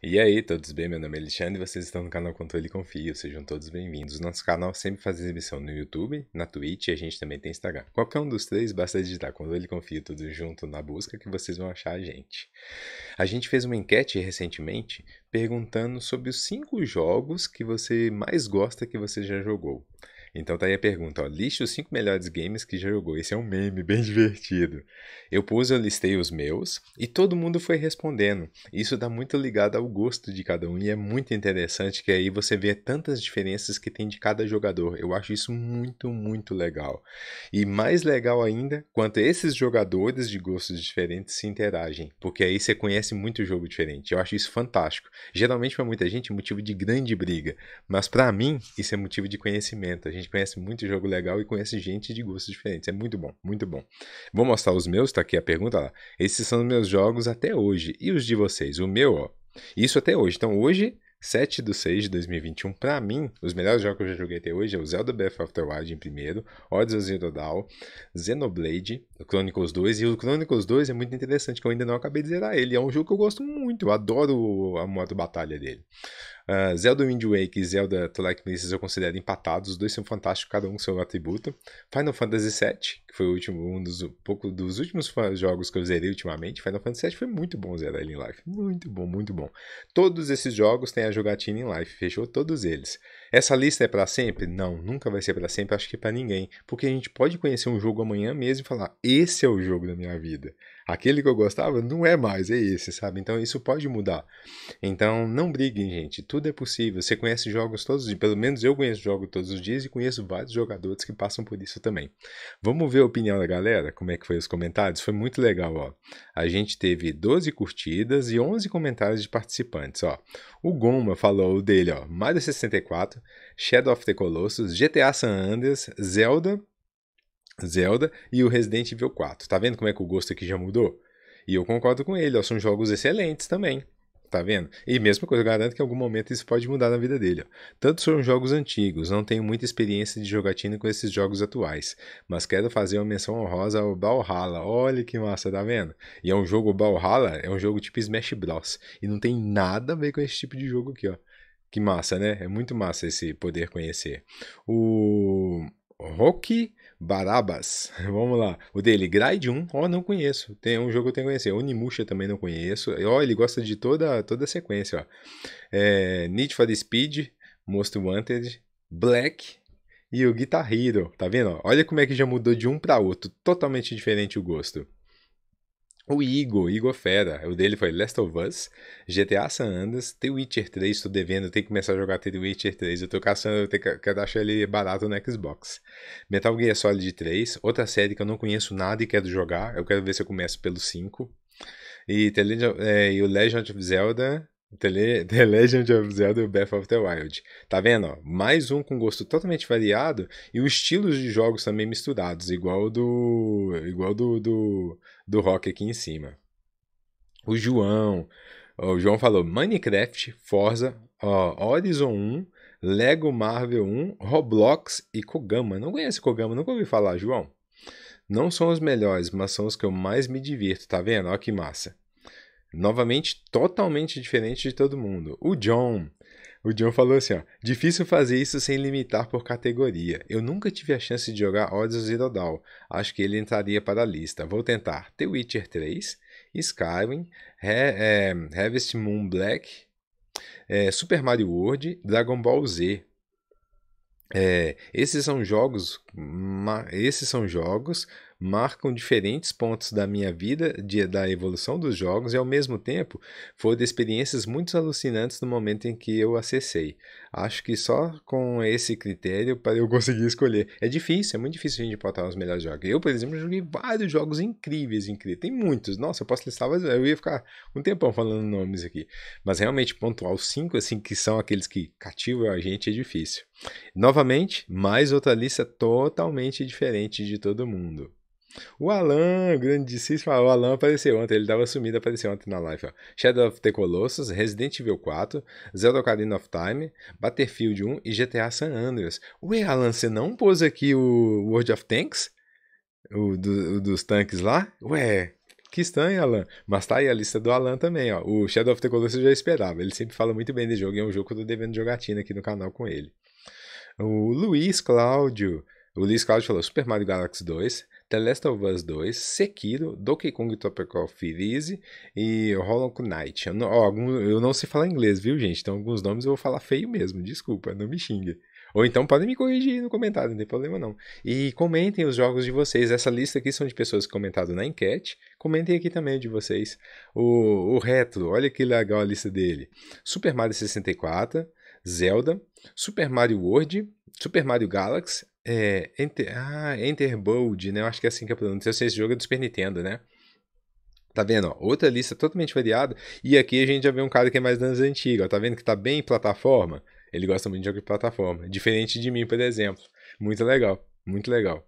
E aí, todos bem? Meu nome é Alexandre e vocês estão no canal Controle Confio. Sejam todos bem-vindos. Nosso canal sempre faz exibição no YouTube, na Twitch e a gente também tem Instagram. Qualquer um dos três, basta digitar Controle Confio tudo junto na busca que vocês vão achar a gente. A gente fez uma enquete recentemente perguntando sobre os cinco jogos que você mais gosta que você já jogou. Então tá aí a pergunta, ó, liste os 5 melhores games que já jogou. Esse é um meme bem divertido. Eu pus, eu listei os meus e todo mundo foi respondendo. Isso dá tá muito ligado ao gosto de cada um e é muito interessante que aí você vê tantas diferenças que tem de cada jogador. Eu acho isso muito, muito legal. E mais legal ainda, quanto esses jogadores de gostos diferentes se interagem, porque aí você conhece muito jogo diferente. Eu acho isso fantástico. Geralmente para muita gente é motivo de grande briga, mas para mim isso é motivo de conhecimento. A gente gente conhece muito jogo legal e conhece gente de gostos diferentes. É muito bom, muito bom. Vou mostrar os meus, tá aqui a pergunta lá. Esses são os meus jogos até hoje. E os de vocês? O meu, ó. Isso até hoje. Então hoje 7 de 6 de 2021, para mim, os melhores jogos que eu já joguei até hoje é o Zelda Breath of the Wild em primeiro, Odyssey Zero Dawn, Xenoblade, Chronicles 2, e o Chronicles 2 é muito interessante, que eu ainda não acabei de zerar ele, é um jogo que eu gosto muito, eu adoro a modo batalha dele. Ah, Zelda Wind Waker e Zelda To Like Princess eu considero empatados, os dois são fantásticos, cada um com seu atributo. Final Fantasy VII, que foi o último, um dos, um pouco dos últimos jogos que eu zerei ultimamente, Final Fantasy VII foi muito bom zerar ele em live, muito bom, muito bom. Todos esses jogos têm a jogatina em live, fechou todos eles. Essa lista é para sempre? Não, nunca vai ser para sempre, acho que para ninguém. Porque a gente pode conhecer um jogo amanhã mesmo e falar: esse é o jogo da minha vida. Aquele que eu gostava não é mais, é esse, sabe? Então isso pode mudar. Então não briguem, gente. Tudo é possível. Você conhece jogos todos os dias. Pelo menos eu conheço jogos todos os dias e conheço vários jogadores que passam por isso também. Vamos ver a opinião da galera? Como é que foi os comentários? Foi muito legal, ó. A gente teve 12 curtidas e 11 comentários de participantes, ó. O Goma falou o dele, ó. Mario 64, Shadow of the Colossus, GTA San Andreas, Zelda, Zelda e o Resident Evil 4. Tá vendo como é que o gosto aqui já mudou? E eu concordo com ele, ó, são jogos excelentes também. Tá vendo? E mesma coisa, eu garanto que em algum momento isso pode mudar na vida dele. Ó. Tantos foram jogos antigos, não tenho muita experiência de jogatina com esses jogos atuais. Mas quero fazer uma menção honrosa ao Valhalla. Olha que massa, tá vendo? E é um jogo Valhalla, é um jogo tipo Smash Bros. E não tem nada a ver com esse tipo de jogo aqui, ó. Que massa, né? É muito massa esse poder conhecer. O Rocky Barabas, vamos lá. O dele, Grade 1, ó, oh, não conheço. Tem um jogo que eu tenho que conhecer. Onimusha também não conheço. Ó, oh, ele gosta de toda, toda a sequência, ó. É, Need for the Speed, Most Wanted, Black, e o Guitar Hero, tá vendo? Olha como é que já mudou de um para outro, totalmente diferente o gosto. O Igor, Igor é Fera, o dele foi Last of Us, GTA San Andreas, The Witcher 3, tô devendo, tenho que começar a jogar The Witcher 3, eu tô caçando, eu quero achar ele barato no Xbox. Metal Gear Solid 3, outra série que eu não conheço nada e quero jogar, eu quero ver se eu começo pelo 5. E, The Legend, é, e o Legend of Zelda, The Legend of Zelda e Breath of the Wild. Tá vendo? Mais um com gosto totalmente variado e os estilos de jogos também misturados, igual do igual do do, do Rock aqui em cima. O João, o João falou Minecraft, Forza, Horizon 1, Lego Marvel 1, Roblox e Kogama. Não conhece Kogama, nunca ouvi falar, João. Não são os melhores, mas são os que eu mais me divirto, tá vendo? Olha que massa novamente totalmente diferente de todo mundo. O John, o John falou assim, ó, difícil fazer isso sem limitar por categoria. Eu nunca tive a chance de jogar Odyssey Zero Dawn. Acho que ele entraria para a lista. Vou tentar The Witcher 3, Skyrim, He é, Harvest Moon Black, é, Super Mario World, Dragon Ball Z. É, esses são jogos esses são jogos, marcam diferentes pontos da minha vida, de, da evolução dos jogos, e ao mesmo tempo foram experiências muito alucinantes no momento em que eu acessei. Acho que só com esse critério para eu conseguir escolher. É difícil, é muito difícil a gente botar os melhores jogos. Eu, por exemplo, joguei vários jogos incríveis, incríveis. Tem muitos, nossa, eu posso listar, eu ia ficar um tempão falando nomes aqui. Mas realmente pontuar os cinco, assim, que são aqueles que cativam a gente é difícil. Novamente, mais outra lista totalmente diferente de todo mundo. O Alan, grandíssimo. O Alan apareceu ontem, ele tava sumido, apareceu ontem na live. Ó. Shadow of the Colossus, Resident Evil 4, Zelda Ocarina of Time, Battlefield 1 e GTA San Andreas. Ué, Alan, você não pôs aqui o World of Tanks? O, do, o dos tanques lá? Ué, que estranho, Alan. Mas tá aí a lista do Alan também, ó. O Shadow of the Colossus eu já esperava. Ele sempre fala muito bem de jogo e é um jogo que eu tô devendo jogatina aqui no canal com ele. O Luiz Cláudio. O Luiz Claudio falou Super Mario Galaxy 2, The Last of Us 2, Sekiro, Donkey Kong Tropical Freeze e Hollow Knight. Eu não, ó, algum, eu não sei falar inglês, viu, gente? Então alguns nomes eu vou falar feio mesmo, desculpa, não me xingue. Ou então podem me corrigir no comentário, não tem problema não. E comentem os jogos de vocês. Essa lista aqui são de pessoas que comentaram na enquete. Comentem aqui também de vocês. O, o Retro, olha que legal a lista dele. Super Mario 64, Zelda, Super Mario World, Super Mario Galaxy, é, Enter, ah, Enter Bold, né? Eu acho que é assim que eu é pronuncio. sei, esse jogo é do Super Nintendo, né? Tá vendo? Ó, outra lista totalmente variada. E aqui a gente já vê um cara que é mais das antigas. tá vendo que tá bem plataforma? Ele gosta muito de jogo de plataforma. Diferente de mim, por exemplo. Muito legal. Muito legal.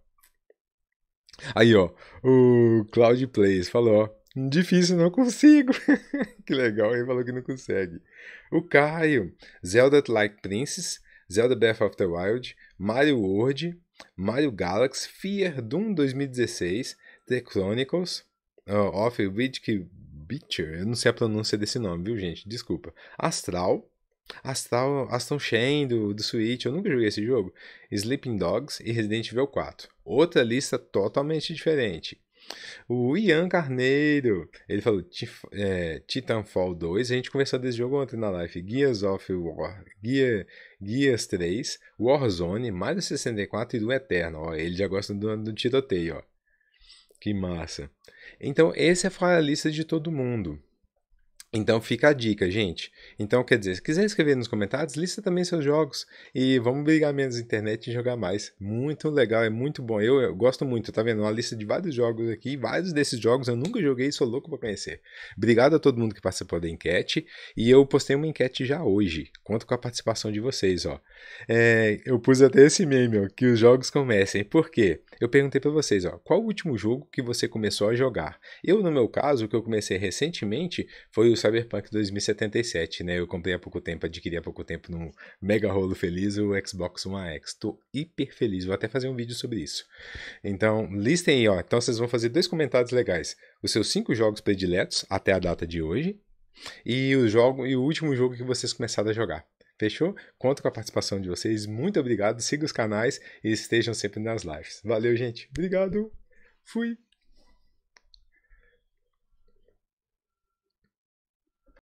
Aí, ó. O Cloud Plays falou, ó. Difícil, não consigo. que legal, ele falou que não consegue. O Caio. Zelda Like Princess Zelda Breath of the Wild, Mario World, Mario Galaxy, Fear Doom 2016, The Chronicles, uh, ah, Off Ridge Beacher, eu não sei a pronúncia desse nome, viu gente? Desculpa. Astral, Astral, Aston Chain do, do Switch, eu nunca joguei esse jogo. Sleeping Dogs e Resident Evil 4. Outra lista totalmente diferente. O Ian Carneiro, ele falou é, Titanfall 2, a gente conversou desse jogo ontem na live, Gears of War, Gear, Gears 3, Warzone, Mario 64 e do Eterno, ó, ele já gosta do, do tiroteio, ó. Que massa. Então, esse é a lista de todo mundo. Então fica a dica, gente. Então, quer dizer, se quiser escrever nos comentários, lista também seus jogos e vamos brigar menos na internet e jogar mais. Muito legal, é muito bom. Eu, eu, gosto muito, tá vendo? Uma lista de vários jogos aqui, vários desses jogos eu nunca joguei e sou louco para conhecer. Obrigado a todo mundo que participou da enquete e eu postei uma enquete já hoje. Conto com a participação de vocês, ó. É, eu pus até esse meme, ó, que os jogos comecem. Por quê? Eu perguntei para vocês, ó, qual o último jogo que você começou a jogar? Eu, no meu caso, o que eu comecei recentemente foi o Cyberpunk 2077, né? Eu comprei há pouco tempo, adquiri há pouco tempo num mega rolo feliz o Xbox One X. Tô hiper feliz, vou até fazer um vídeo sobre isso. Então, listem aí, ó. Então vocês vão fazer dois comentários legais. Os seus cinco jogos prediletos até a data de hoje e o jogo e o último jogo que vocês começaram a jogar. Fechou? Conto com a participação de vocês. Muito obrigado. Siga os canais e estejam sempre nas lives. Valeu, gente. Obrigado. Fui.